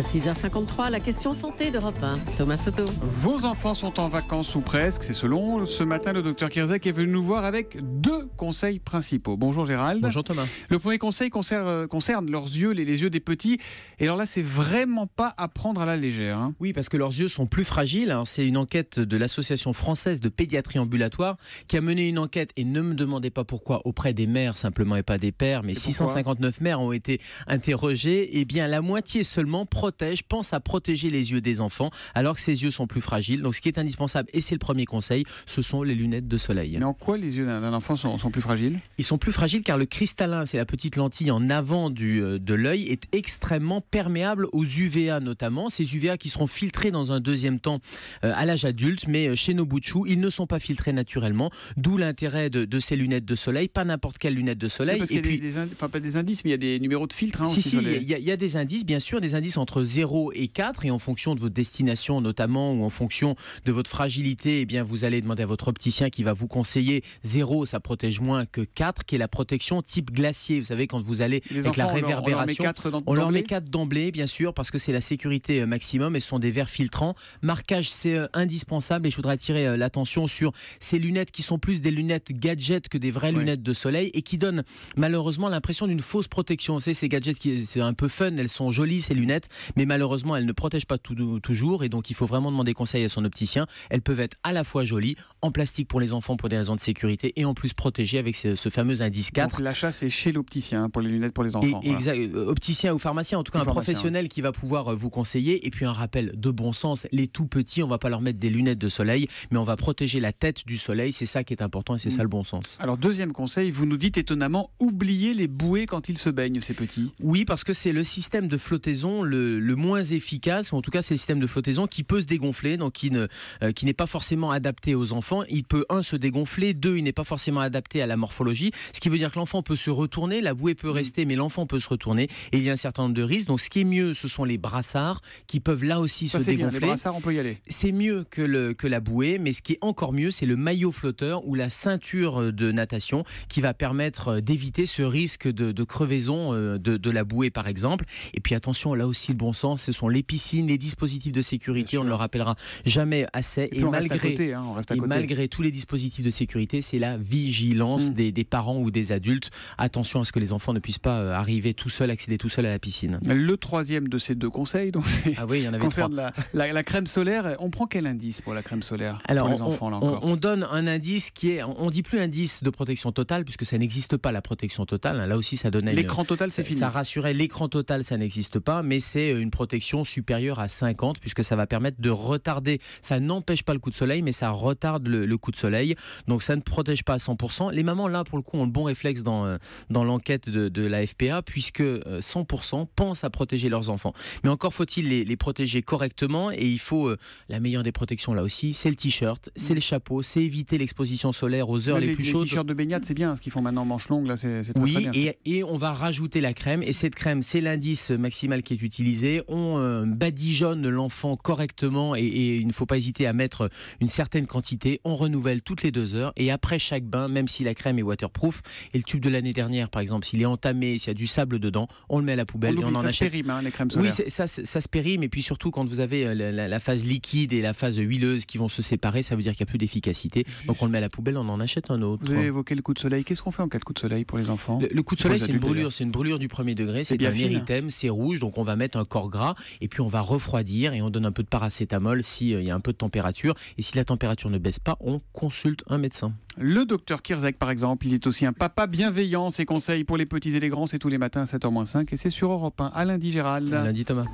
6h53, la question santé d'Europe 1. Thomas Soto. Vos enfants sont en vacances ou presque, c'est selon. Ce matin, le docteur Kirzek est venu nous voir avec deux conseils principaux. Bonjour Gérald. Bonjour Thomas. Le premier conseil concerne, euh, leurs yeux, les, yeux des petits. Et alors là, c'est vraiment pas à prendre à la légère. Hein. Oui, parce que leurs yeux sont plus fragiles. Hein. C'est une enquête de l'Association française de pédiatrie ambulatoire qui a mené une enquête, et ne me demandez pas pourquoi, auprès des mères simplement et pas des pères, mais 659 mères ont été interrogées. Et eh bien, la moitié seulement pense à protéger les yeux des enfants alors que ces yeux sont plus fragiles. Donc ce qui est indispensable, et c'est le premier conseil, ce sont les lunettes de soleil. Mais en quoi les yeux d'un enfant sont, plus fragiles Ils sont plus fragiles car le cristallin, c'est la petite lentille en avant du, euh, de l'œil, est extrêmement perméable aux UVA notamment, ces UVA qui seront filtrés dans un deuxième temps euh, à l'âge adulte, mais euh, chez nos bouts ils ne sont pas filtrés naturellement, d'où l'intérêt de, ces lunettes de soleil, pas n'importe quelle lunette de soleil. y a puis, des, pas des indices, mais il y a des numéros de filtre. Hein, il y, a des indices, bien sûr, des indices entre 0 et 4 et en fonction de votre destination notamment ou en fonction de votre fragilité, eh bien vous allez demander à votre opticien qui va vous conseiller 0 ça protège moins que 4 qui est la protection type glacier. Vous savez quand vous allez avec la réverbération, on leur met 4 d'emblée bien sûr parce que c'est la sécurité euh, maximum et ce sont des verres filtrants. Marquage c'est euh, indispensable et je voudrais attirer euh, l'attention sur ces lunettes qui sont plus des lunettes gadgets que des vraies lunettes de soleil et qui donnent malheureusement l'impression d'une fausse protection. Vous savez, ces gadgets qui c'est un peu fun, elles sont jolies ces lunettes, mais malheureusement, elles ne protègent pas toujours et donc il faut vraiment demander conseil à son opticien. Elles peuvent être à la fois jolies, en plastique pour les enfants pour des raisons de sécurité et en plus protégées avec ce, fameux indice 4. Donc l'achat, c'est chez l'opticien hein, pour les lunettes pour les enfants. exact, euh, opticien ou pharmacien, en tout cas un professionnel qui va pouvoir euh, vous conseiller. Et puis un rappel de bon sens, les tout petits, on va pas leur mettre des lunettes de soleil, mais on va protéger la tête du soleil. C'est ça qui est important et c'est ça mm. le bon sens. Alors deuxième conseil, vous nous dites étonnamment, oubliez les bouées quand ils se baignent, ces petits. Oui, parce que c'est le système de flottaison, le le, moins efficace, en tout cas c'est le système de flottaison qui peut se dégonfler, donc qui ne euh, qui n'est pas forcément adapté aux enfants. Il peut un se dégonfler, deux il n'est pas forcément adapté à la morphologie, ce qui veut dire que l'enfant peut se retourner, la bouée peut mm. rester, mais l'enfant peut se retourner et il y a un certain nombre de risques. Donc ce qui est mieux, ce sont les brassards qui peuvent là aussi se dégonfler. C'est mieux que le que la bouée, mais ce qui est encore mieux, c'est le maillot flotteur ou la ceinture euh, de natation qui va permettre euh, d'éviter ce risque de, crevaison de, de la bouée par exemple. Et puis attention, là aussi le bon sens, ce sont les piscines, les dispositifs de sécurité, on ne le rappellera jamais assez. Et, malgré, malgré tous les dispositifs de sécurité, c'est la vigilance mm. des, parents ou des adultes. Attention à ce que les enfants ne puissent pas euh, arriver tout seuls, accéder tout seuls à la piscine. Le troisième de ces deux conseils, donc, ah oui, il y en avait La, crème solaire. On prend quel indice pour la crème solaire Alors, pour les on, enfants on, donne un indice qui est, on dit plus indice de protection totale puisque ça n'existe pas la protection totale. Là aussi, ça donnait l'écran total, c'est fini. Ça rassurait l'écran total, ça n'existe pas, mais c'est euh, une protection supérieure à 50, puisque ça va permettre de retarder. Ça n'empêche pas le coup de soleil, mais ça retarde le, coup de soleil. Donc ça ne protège pas à 100%. Les mamans, là, pour le coup, ont le bon réflexe dans, euh, dans l'enquête de, de, la FPA, puisque 100% euh, pensent à protéger leurs enfants. Mais encore faut-il les, protéger correctement, et il faut la meilleure des protections là aussi, c'est le t-shirt, c'est le chapeau, c'est éviter l'exposition solaire aux heures les, plus chaudes. Les t-shirts de baignade, c'est bien, ce qu'ils font maintenant manche longue, là, c'est très, oui, bien. et on va rajouter la crème, et cette crème, c'est l'indice maximal qui est utilisé on euh, badigeonne l'enfant correctement et, il ne faut pas hésiter à mettre une certaine quantité. On renouvelle toutes les deux heures et après chaque bain, même si la crème est waterproof et le tube de l'année dernière, par exemple, s'il est entamé, s'il y a du sable dedans, on le met à la poubelle on en ça achète. Se périme, hein, les crèmes solaires. ça, se périme et puis surtout quand vous avez euh, la, phase liquide et la phase huileuse qui vont se séparer, ça veut dire qu'il n'y a plus d'efficacité. Donc on le met à la poubelle, on en achète un autre. Vous avez évoqué le coup de soleil. Qu'est-ce qu'on fait en cas de coup de soleil pour les enfants Le, coup de soleil, c'est une brûlure, c'est une brûlure du premier degré. C'est un fine. c'est rouge, donc on va mettre un corps gras. Et puis on va refroidir et on donne un peu de paracétamol s'il euh, y a un peu de température. Et si la température ne baisse pas, on consulte un médecin. Le docteur Kirzek, par exemple, il est aussi un papa bienveillant. Ses conseils pour les petits et les grands, c'est tous les matins à 7h05 et c'est sur Europe 1. À lundi, Gérald. À Thomas.